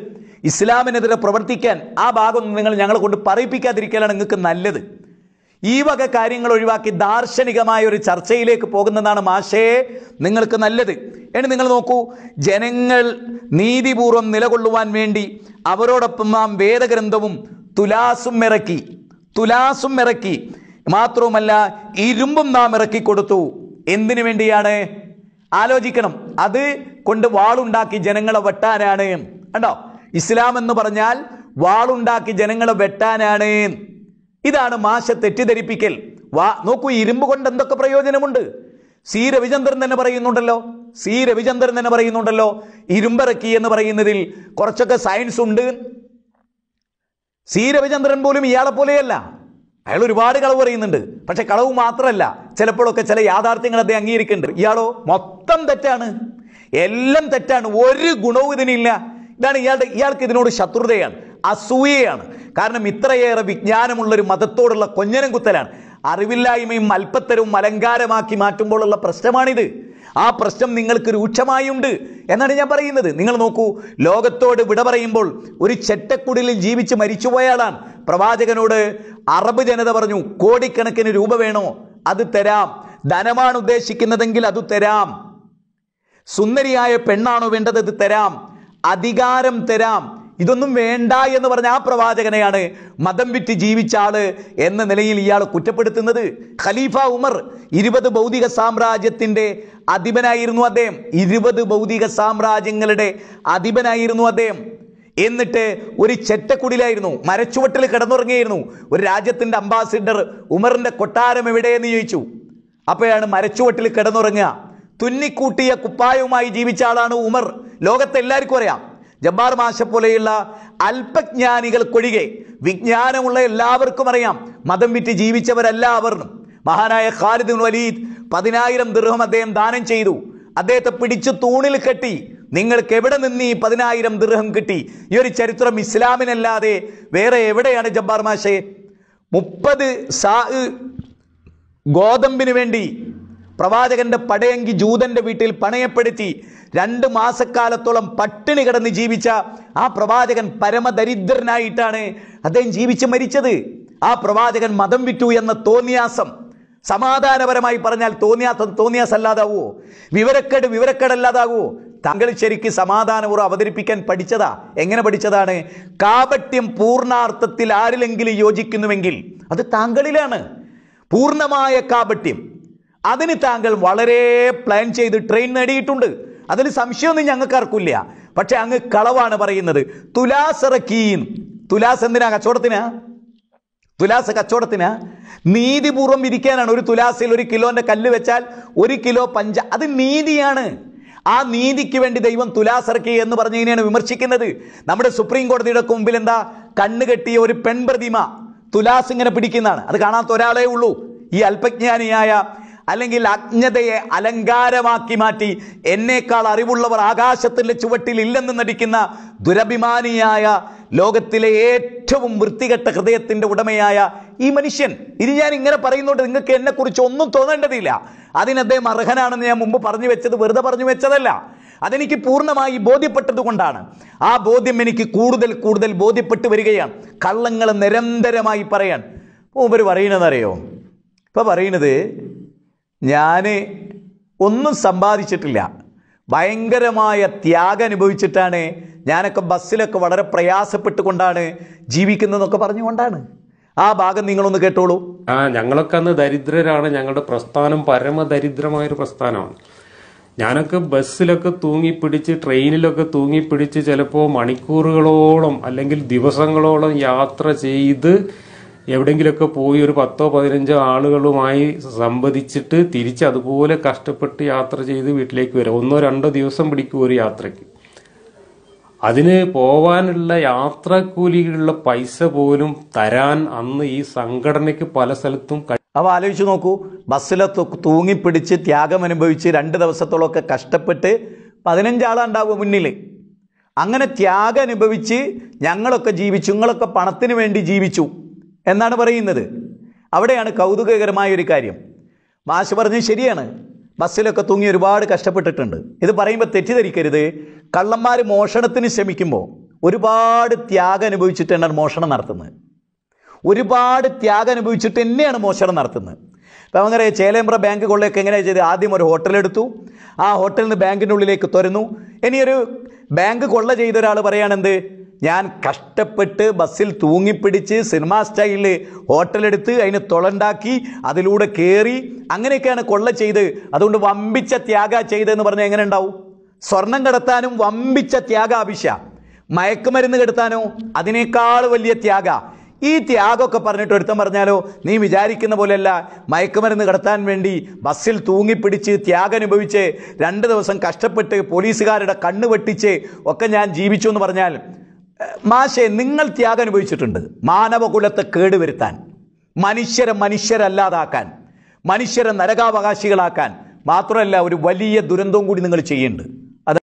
ഇസ്ലാമിനെതിരെ പ്രവർത്തിക്കാൻ ആ ഭാഗം നിങ്ങൾ ഞങ്ങളെ കൊണ്ട് പറയിപ്പിക്കാതിരിക്കലാണ് നിങ്ങൾക്ക് നല്ലത് ഈ വക കാര്യങ്ങൾ ഒഴിവാക്കി ദാർശനികമായ ഒരു ചർച്ചയിലേക്ക് പോകുന്നതാണ് മാഷയെ നിങ്ങൾക്ക് നല്ലത് എന്ന് നിങ്ങൾ നോക്കൂ ജനങ്ങൾ നീതിപൂർവം നിലകൊള്ളുവാൻ വേണ്ടി അവരോടൊപ്പം നാം വേദഗ്രന്ഥവും തുലാസും ഇറക്കി തുലാസും ഇറക്കി മാത്രവുമല്ല ഇരുമ്പും നാം ഇറക്കി കൊടുത്തു എന്തിനു വേണ്ടിയാണ് ആലോചിക്കണം അത് കൊണ്ട് വാളുണ്ടാക്കി ജനങ്ങളെ വെട്ടാനാണ് കണ്ടോ ഇസ്ലാം എന്ന് പറഞ്ഞാൽ വാളുണ്ടാക്കി ജനങ്ങളെ വെട്ടാനാണ് ഇതാണ് മാശ തെറ്റിദ്ധരിപ്പിക്കൽ വാ നോക്കൂ ഇരുമ്പ് കൊണ്ട് എന്തൊക്കെ പ്രയോജനമുണ്ട് സി രവിചന്ദ്രൻ തന്നെ പറയുന്നുണ്ടല്ലോ സി രവിചന്ദ്രൻ തന്നെ പറയുന്നുണ്ടല്ലോ ഇരുമ്പിറക്കി എന്ന് പറയുന്നതിൽ കുറച്ചൊക്കെ സയൻസ് ഉണ്ട് സി രവിചന്ദ്രൻ പോലും ഇയാളെ പോലെയല്ല അയാൾ ഒരുപാട് കളവ് പറയുന്നുണ്ട് പക്ഷെ കളവ് മാത്രമല്ല ചിലപ്പോഴൊക്കെ ചില യാഥാർത്ഥ്യങ്ങൾ അദ്ദേഹം അംഗീകരിക്കുന്നുണ്ട് ഇയാളോ മൊത്തം തെറ്റാണ് എല്ലാം തെറ്റാണ് ഒരു ഗുണവും ഇതിനില്ല ഇതാണ് ഇയാളുടെ ഇയാൾക്ക് ഇതിനോട് ശത്രുതയാണ് അസൂയയാണ് കാരണം ഇത്രയേറെ വിജ്ഞാനമുള്ളൊരു മതത്തോടുള്ള കൊഞ്ഞനം കുത്തലാണ് അറിവില്ലായ്മയും അല്പത്തരവും അലങ്കാരമാക്കി മാറ്റുമ്പോഴുള്ള പ്രശ്നമാണിത് ആ പ്രശ്നം നിങ്ങൾക്ക് രൂക്ഷമായുണ്ട് എന്നാണ് ഞാൻ പറയുന്നത് നിങ്ങൾ നോക്കൂ ലോകത്തോട് വിട പറയുമ്പോൾ ഒരു ചെറ്റക്കുടിലിൽ ജീവിച്ച് മരിച്ചുപോയാളാണ് പ്രവാചകനോട് അറബ് ജനത പറഞ്ഞു കോടിക്കണക്കിന് രൂപ വേണോ അത് തരാം ധനമാണ് ഉദ്ദേശിക്കുന്നതെങ്കിൽ അത് തരാം സുന്ദരിയായ പെണ്ണാണോ വേണ്ടത് അത് തരാം അധികാരം തരാം ഇതൊന്നും വേണ്ട എന്ന് പറഞ്ഞ ആ പ്രവാചകനെയാണ് മതം വിറ്റ് ജീവിച്ച എന്ന നിലയിൽ ഇയാൾ കുറ്റപ്പെടുത്തുന്നത് ഖലീഫ ഉമർ ഇരുപത് ഭൗതിക സാമ്രാജ്യത്തിൻ്റെ അധിപനായിരുന്നു അദ്ദേഹം ഇരുപത് ഭൗതിക സാമ്രാജ്യങ്ങളുടെ അധിപനായിരുന്നു അദ്ദേഹം എന്നിട്ട് ഒരു ചെറ്റക്കുടിലായിരുന്നു മരച്ചുവട്ടിൽ കിടന്നുറങ്ങിയായിരുന്നു ഒരു രാജ്യത്തിൻ്റെ അംബാസിഡർ ഉമറിൻ്റെ കൊട്ടാരം എവിടെയെന്ന് ചോദിച്ചു അപ്പോഴാണ് മരച്ചുവട്ടിൽ കിടന്നുറങ്ങുക തുന്നിക്കൂട്ടിയ കുപ്പായവുമായി ജീവിച്ച ആളാണ് ഉമർ ലോകത്തെ എല്ലാവർക്കും അറിയാം ജബ്ബാർ മാഷ പോലെയുള്ള അല്പജ്ഞാനികൾക്കൊഴികെ വിജ്ഞാനമുള്ള എല്ലാവർക്കും അറിയാം മതം വിറ്റ് ജീവിച്ചവരല്ല അവർന്നും മഹാനായ ഖാലിദ് വലീദ് പതിനായിരം ദൃഹം അദ്ദേഹം ദാനം ചെയ്തു അദ്ദേഹത്തെ പിടിച്ചു തൂണിൽ കെട്ടി നിങ്ങൾക്ക് എവിടെ നിന്ന് ഈ പതിനായിരം ദൃഹം കിട്ടി ഈ ഒരു ചരിത്രം ഇസ്ലാമിനല്ലാതെ വേറെ എവിടെയാണ് ജബ്ബാർ മാഷെ മുപ്പത് സാ ഗോതമ്പിന് വേണ്ടി പ്രവാചകന്റെ പടയങ്കി ജൂതന്റെ വീട്ടിൽ പണയപ്പെടുത്തി രണ്ട് മാസക്കാലത്തോളം പട്ടിണി കിടന്ന് ജീവിച്ച ആ പ്രവാചകൻ പരമദരിദ്രനായിട്ടാണ് അദ്ദേഹം ജീവിച്ച് മരിച്ചത് ആ പ്രവാചകൻ മതം വിറ്റു എന്ന തോന്നിയാസം സമാധാനപരമായി പറഞ്ഞാൽ തോന്നിയാസം അല്ലാതാവോ വിവരക്കേട് വിവരക്കേടല്ലാതാവോ താങ്കൾ ശരിക്ക് സമാധാനപൂർവ്വം അവതരിപ്പിക്കാൻ പഠിച്ചതാ എങ്ങനെ പഠിച്ചതാണ് കാപട്യം പൂർണ്ണാർത്ഥത്തിൽ ആരിലെങ്കിലും യോജിക്കുന്നുവെങ്കിൽ അത് താങ്കളിലാണ് പൂർണ്ണമായ കാപട്യം അതിന് താങ്കൾ വളരെ പ്ലാൻ ചെയ്ത് ട്രെയിൻ നേടിയിട്ടുണ്ട് അതിൽ സംശയമൊന്നും ഞങ്ങൾക്ക് അറക്കില്ല പക്ഷെ അങ്ങ് കളവാണ് പറയുന്നത് തുലാസിറക്കീൻ തുലാസ് എന്തിനാ കച്ചവടത്തിനാ തുലാസ് കച്ചവടത്തിന് നീതിപൂർവ്വം ഇരിക്കാനാണ് ഒരു തുലാസിൽ ഒരു കിലോന്റെ കല്ല് വെച്ചാൽ ഒരു കിലോ പഞ്ച അത് നീതിയാണ് ആ നീതിക്ക് വേണ്ടി ദൈവം തുലാസിറക്കി എന്ന് പറഞ്ഞതിനെയാണ് വിമർശിക്കുന്നത് നമ്മുടെ സുപ്രീം കോടതിയുടെ മുമ്പിൽ എന്താ കണ്ണ് കെട്ടിയ ഒരു പെൺപ്രതിമ തുലാസ് ഇങ്ങനെ പിടിക്കുന്നതാണ് അത് കാണാത്ത ഒരാളേ ഉള്ളൂ ഈ അല്പജ്ഞാനിയായ അല്ലെങ്കിൽ അജ്ഞതയെ അലങ്കാരമാക്കി മാറ്റി എന്നേക്കാൾ അറിവുള്ളവർ ആകാശത്തിൻ്റെ ചുവട്ടിൽ ഇല്ലെന്ന് നടിക്കുന്ന ദുരഭിമാനിയായ ലോകത്തിലെ ഏറ്റവും വൃത്തികെട്ട ഹൃദയത്തിൻ്റെ ഉടമയായ ഈ മനുഷ്യൻ ഇനി ഞാൻ ഇങ്ങനെ പറയുന്നുണ്ട് നിങ്ങൾക്ക് എന്നെക്കുറിച്ച് ഒന്നും തോന്നേണ്ടതില്ല അതിന് അദ്ദേഹം അർഹനാണെന്ന് ഞാൻ മുമ്പ് പറഞ്ഞു വെച്ചത് വെറുതെ പറഞ്ഞു വെച്ചതല്ല അതെനിക്ക് പൂർണ്ണമായി ബോധ്യപ്പെട്ടതുകൊണ്ടാണ് ആ ബോധ്യം എനിക്ക് കൂടുതൽ കൂടുതൽ ബോധ്യപ്പെട്ട് വരികയാണ് കള്ളങ്ങൾ നിരന്തരമായി പറയാൻ മൂപ്പർ പറയണതറിയോ ഇപ്പോൾ പറയുന്നത് ഞാൻ ഒന്നും സമ്പാദിച്ചിട്ടില്ല ഭയങ്കരമായ ത്യാഗം അനുഭവിച്ചിട്ടാണ് ഞാനൊക്കെ ബസ്സിലൊക്കെ വളരെ പ്രയാസപ്പെട്ടുകൊണ്ടാണ് ജീവിക്കുന്നതെന്നൊക്കെ പറഞ്ഞുകൊണ്ടാണ് ആ ഭാഗം നിങ്ങളൊന്ന് കേട്ടോളൂ ആ ഞങ്ങളൊക്കെ അന്ന് ദരിദ്രരാണ് ഞങ്ങളുടെ പ്രസ്ഥാനം പരമദരിദ്രമായൊരു പ്രസ്ഥാനമാണ് ഞാനൊക്കെ ബസ്സിലൊക്കെ തൂങ്ങിപ്പിടിച്ച് ട്രെയിനിലൊക്കെ തൂങ്ങിപ്പിടിച്ച് ചിലപ്പോൾ മണിക്കൂറുകളോളം അല്ലെങ്കിൽ ദിവസങ്ങളോളം യാത്ര ചെയ്ത് എവിടെയെങ്കിലുമൊക്കെ പോയി ഒരു പത്തോ പതിനഞ്ചോ ആളുകളുമായി സംവദിച്ചിട്ട് തിരിച്ച് അതുപോലെ കഷ്ടപ്പെട്ട് യാത്ര ചെയ്ത് വീട്ടിലേക്ക് വരാം ഒന്നോ രണ്ടോ ദിവസം പിടിക്കും ഒരു യാത്രയ്ക്ക് അതിന് പോവാനുള്ള യാത്രാക്കൂലിയുള്ള പൈസ പോലും തരാൻ അന്ന് ഈ സംഘടനയ്ക്ക് പല സ്ഥലത്തും അപ്പോൾ ആലോചിച്ച് നോക്കൂ ബസ്സിൽ തൂങ്ങിപ്പിടിച്ച് ത്യാഗം അനുഭവിച്ച് രണ്ട് ദിവസത്തോളമൊക്കെ കഷ്ടപ്പെട്ട് പതിനഞ്ചാളുണ്ടാവും മുന്നിൽ അങ്ങനെ ത്യാഗം അനുഭവിച്ച് ഞങ്ങളൊക്കെ ജീവിച്ചു നിങ്ങളൊക്കെ പണത്തിന് വേണ്ടി ജീവിച്ചു എന്നാണ് പറയുന്നത് അവിടെയാണ് കൗതുകകരമായ ഒരു കാര്യം മാഷ് പറഞ്ഞ് ശരിയാണ് ബസ്സിലൊക്കെ തൂങ്ങി ഒരുപാട് കഷ്ടപ്പെട്ടിട്ടുണ്ട് ഇത് പറയുമ്പോൾ തെറ്റിദ്ധരിക്കരുത് കള്ളന്മാർ മോഷണത്തിന് ശ്രമിക്കുമ്പോൾ ഒരുപാട് ത്യാഗം അനുഭവിച്ചിട്ടാണ് മോഷണം നടത്തുന്നത് ഒരുപാട് ത്യാഗം അനുഭവിച്ചിട്ട് തന്നെയാണ് മോഷണം നടത്തുന്നത് അപ്പോൾ അങ്ങനെ ചേലേമ്പ്ര ബാങ്ക് കൊള്ളയൊക്കെ എങ്ങനെയാണ് ചെയ്ത് ആദ്യം ഒരു ഹോട്ടലെടുത്തു ആ ഹോട്ടലിൽ നിന്ന് ബാങ്കിൻ്റെ ഉള്ളിലേക്ക് തുരന്നു ഇനിയൊരു ബാങ്ക് കൊള്ള ചെയ്ത ഒരാൾ പറയാണെന്ത് ഞാൻ കഷ്ടപ്പെട്ട് ബസ്സിൽ തൂങ്ങിപ്പിടിച്ച് സിനിമാ സ്റ്റൈലിൽ ഹോട്ടലെടുത്ത് അതിന് തൊളണ്ടാക്കി അതിലൂടെ കയറി അങ്ങനെയൊക്കെയാണ് കൊള്ള ചെയ്ത് അതുകൊണ്ട് വമ്പിച്ച ത്യാഗ ചെയ്തെന്ന് പറഞ്ഞാൽ എങ്ങനെ ഉണ്ടാവും സ്വർണം കടത്താനും വമ്പിച്ച ത്യാഗ ആവശ്യ മയക്കുമരുന്ന് കെടുത്താനോ അതിനേക്കാൾ വലിയ ത്യാഗ ഈ ത്യാഗമൊക്കെ പറഞ്ഞിട്ട് ഒരുത്തം പറഞ്ഞാലോ നീ വിചാരിക്കുന്ന പോലെയല്ല മയക്കുമരുന്ന് കടത്താൻ വേണ്ടി ബസ്സിൽ തൂങ്ങിപ്പിടിച്ച് ത്യാഗം അനുഭവിച്ച് രണ്ട് ദിവസം കഷ്ടപ്പെട്ട് പോലീസുകാരുടെ കണ്ണ് വെട്ടിച്ച് ഒക്കെ ഞാൻ ജീവിച്ചു എന്ന് പറഞ്ഞാൽ മാഷെ നിങ്ങൾ ത്യാഗം അനുഭവിച്ചിട്ടുണ്ട് മാനവകുലത്തെ കേടുവരുത്താൻ മനുഷ്യരെ മനുഷ്യരല്ലാതാക്കാൻ മനുഷ്യരെ നരകാവകാശികളാക്കാൻ മാത്രമല്ല ഒരു വലിയ ദുരന്തവും കൂടി നിങ്ങൾ ചെയ്യുന്നുണ്ട്